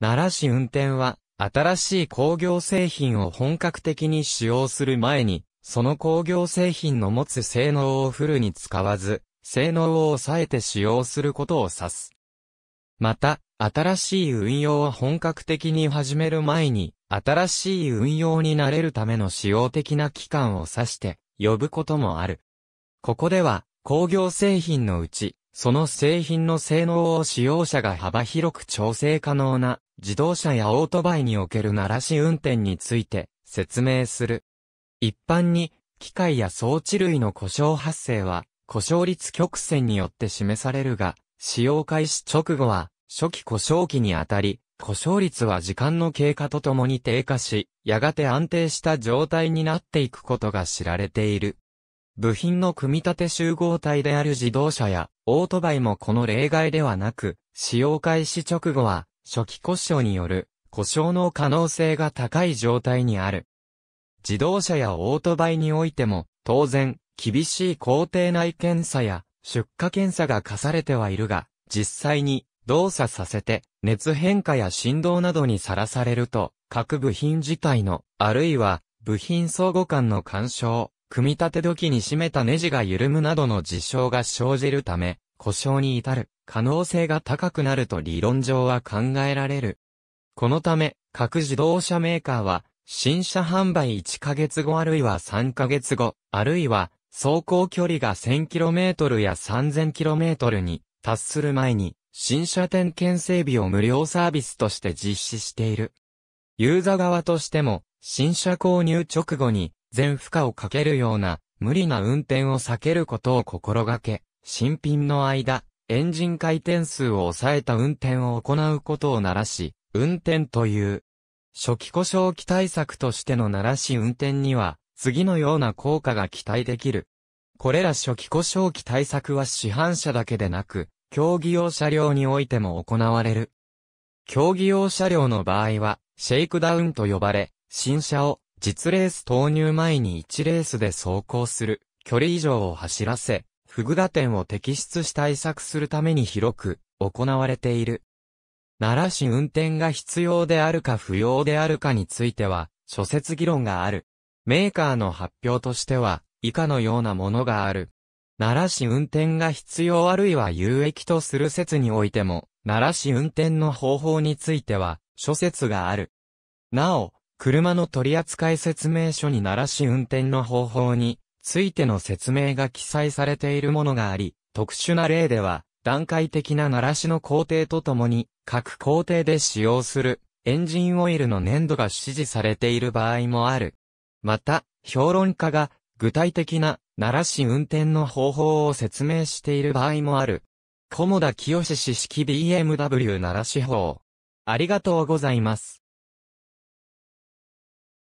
奈良市運転は、新しい工業製品を本格的に使用する前に、その工業製品の持つ性能をフルに使わず、性能を抑えて使用することを指す。また、新しい運用を本格的に始める前に、新しい運用になれるための使用的な期間を指して、呼ぶこともある。ここでは、工業製品のうち、その製品の性能を使用者が幅広く調整可能な自動車やオートバイにおける鳴らし運転について説明する。一般に機械や装置類の故障発生は故障率曲線によって示されるが、使用開始直後は初期故障期にあたり、故障率は時間の経過とともに低下し、やがて安定した状態になっていくことが知られている。部品の組み立て集合体である自動車やオートバイもこの例外ではなく、使用開始直後は初期故障による故障の可能性が高い状態にある。自動車やオートバイにおいても当然厳しい工程内検査や出荷検査が課されてはいるが、実際に動作させて熱変化や振動などにさらされると各部品自体の、あるいは部品相互間の干渉、組み立て時に締めたネジが緩むなどの事象が生じるため、故障に至る可能性が高くなると理論上は考えられる。このため、各自動車メーカーは、新車販売1ヶ月後あるいは3ヶ月後、あるいは、走行距離が 1000km や 3000km に達する前に、新車点検整備を無料サービスとして実施している。ユーザー側としても、新車購入直後に、全負荷をかけるような無理な運転を避けることを心がけ、新品の間、エンジン回転数を抑えた運転を行うことを鳴らし、運転という。初期故障期対策としての鳴らし運転には、次のような効果が期待できる。これら初期故障期対策は市販車だけでなく、競技用車両においても行われる。競技用車両の場合は、シェイクダウンと呼ばれ、新車を実レース投入前に1レースで走行する距離以上を走らせ、不具打点を摘出し対策するために広く行われている。奈良市運転が必要であるか不要であるかについては、諸説議論がある。メーカーの発表としては、以下のようなものがある。奈良市運転が必要あるいは有益とする説においても、奈良市運転の方法については、諸説がある。なお、車の取扱説明書に鳴らし運転の方法についての説明が記載されているものがあり、特殊な例では、段階的な鳴らしの工程とともに、各工程で使用するエンジンオイルの粘度が指示されている場合もある。また、評論家が具体的な鳴らし運転の方法を説明している場合もある。小田清志式 BMW 鳴らし法。ありがとうございます。